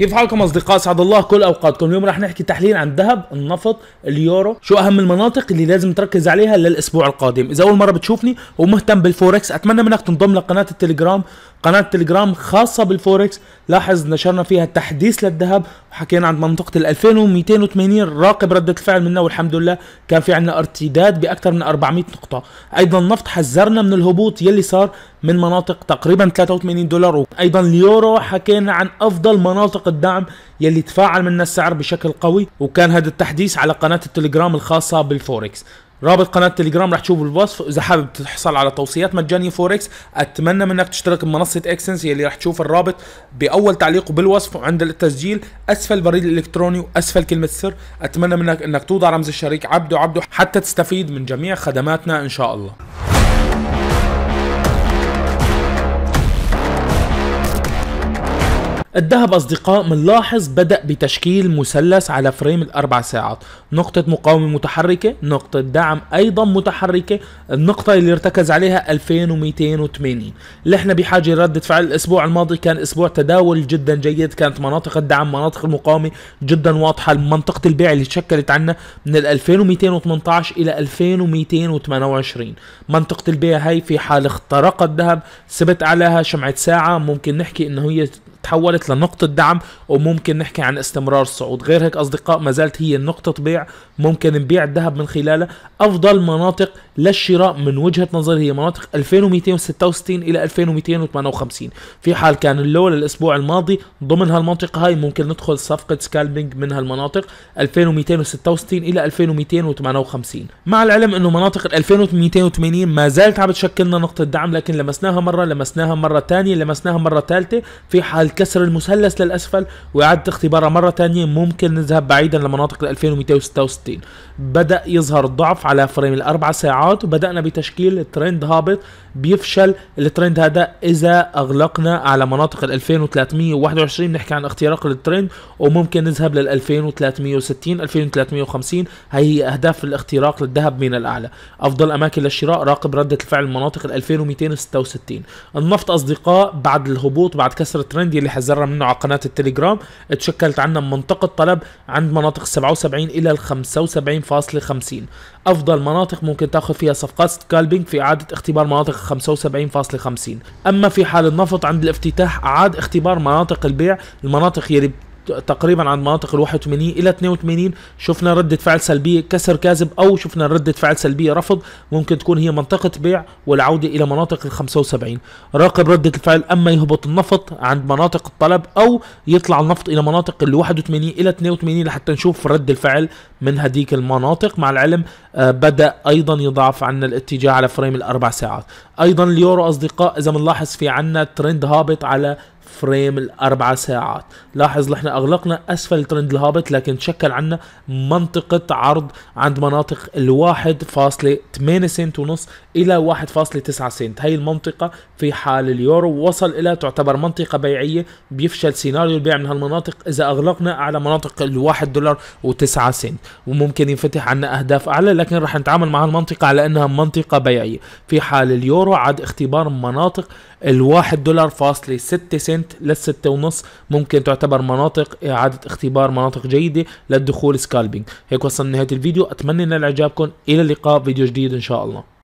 كيف حالكم اصدقاء اسعد الله كل اوقاتكم اليوم رح نحكي تحليل عن الذهب النفط اليورو شو اهم المناطق اللي لازم تركز عليها للاسبوع القادم اذا اول مره بتشوفني ومهتم بالفوركس اتمنى منك تنضم لقناه التليجرام قناه تليجرام خاصه بالفوركس لاحظ نشرنا فيها تحديث للذهب وحكينا عن منطقه ال 2280 راقب رده الفعل منا والحمد لله كان في عندنا ارتداد باكثر من 400 نقطه ايضا النفط حذرنا من الهبوط يلي صار من مناطق تقريبا 83 دولار وايضا اليورو حكينا عن افضل مناطق الدعم يلي تفاعل منها السعر بشكل قوي وكان هذا التحديث على قناه التليجرام الخاصه بالفوركس رابط قناه تليجرام رح تشوفه بالوصف اذا حابب تحصل على توصيات مجانيه فوركس اتمنى منك تشترك بمنصه اكسنس يلي رح تشوف الرابط باول تعليق وبالوصف وعند التسجيل اسفل البريد الالكتروني واسفل كلمه السر اتمنى منك انك توضع رمز الشريك عبدو عبدو حتى تستفيد من جميع خدماتنا ان شاء الله الذهب أصدقاء منلاحظ بدأ بتشكيل مثلث على فريم الأربع ساعات نقطة مقاومة متحركة نقطة دعم أيضا متحركة النقطة اللي ارتكز عليها 2280 اللي احنا بحاجة ردة فعل الأسبوع الماضي كان أسبوع تداول جدا جيد كانت مناطق الدعم مناطق المقاومة جدا واضحة منطقة البيع اللي تشكلت عنا من 2218 إلى 2228 منطقة البيع هاي في حال اخترق الذهب ثبت عليها شمعة ساعة ممكن نحكي انه هي تحولت لنقطة دعم وممكن نحكي عن استمرار الصعود غير هيك أصدقاء ما زالت هي نقطة بيع ممكن نبيع الذهب من خلالها أفضل مناطق للشراء من وجهة نظري هي مناطق 2266 إلى 2258 في حال كان اللو للأسبوع الماضي ضمن هالمنطقة هاي ممكن ندخل صفقة سكالبينج من هالمناطق 2266 إلى 2258 مع العلم أنه مناطق 2280 ما زالت عم تشكلنا نقطة دعم لكن لمسناها مرة لمسناها مرة ثانية لمسناها مرة ثالثة في حال كسر المثلث للأسفل وإعادة اختبارها مرة تانية ممكن نذهب بعيدا لمناطق ال 2266 بدأ يظهر الضعف على فريم الأربع ساعات وبدأنا بتشكيل ترند هابط بيفشل الترند هذا إذا أغلقنا على مناطق ال 2321 بنحكي عن اختراق الترند وممكن نذهب لل 2360 2350 هي هي أهداف الاختراق للذهب من الأعلى أفضل أماكن للشراء راقب ردة الفعل مناطق ال 2266 النفط أصدقاء بعد الهبوط بعد كسر الترند اللي حذرنا منه على قناه التليجرام تشكلت عنا منطقه طلب عند مناطق 77 الى 75.50 افضل مناطق ممكن تاخذ فيها صفقات سكالبينج في اعاده اختبار مناطق 75.50 اما في حال النفط عند الافتتاح اعاد اختبار مناطق البيع المناطق يلي تقريبا عند مناطق ال 81 الى 82 شفنا رده فعل سلبيه كسر كاذب او شفنا رده فعل سلبيه رفض ممكن تكون هي منطقه بيع والعوده الى مناطق ال 75 راقب رده الفعل اما يهبط النفط عند مناطق الطلب او يطلع النفط الى مناطق ال 81 الى 82 لحتى نشوف رد الفعل من هذيك المناطق مع العلم آه، بدا ايضا يضعف عنا الاتجاه على فريم الاربع ساعات ايضا اليورو اصدقاء اذا بنلاحظ في عنا ترند هابط على فريم الاربع ساعات لاحظ نحن اغلقنا اسفل ترند الهابط لكن تشكل عنا منطقة عرض عند مناطق الواحد فاصلة سنت ونص الى واحد فاصلة تسعة سنت هاي المنطقة في حال اليورو وصل الى تعتبر منطقة بيعية بيفشل سيناريو البيع من هالمناطق اذا اغلقنا على مناطق الواحد دولار و9 سنت وممكن ينفتح عنا اهداف اعلى لكن رح نتعامل مع هالمنطقة على انها منطقة بيعية في حال اليورو عاد اختبار مناطق الواحد دولار فاصلة ستة سنت سنت للستة ونص ممكن تعتبر مناطق إعادة اختبار مناطق جيدة للدخول سكالبينج هيك وصلنا لنهاية الفيديو أتمنى أن إعجابكم إلى اللقاء فيديو جديد إن شاء الله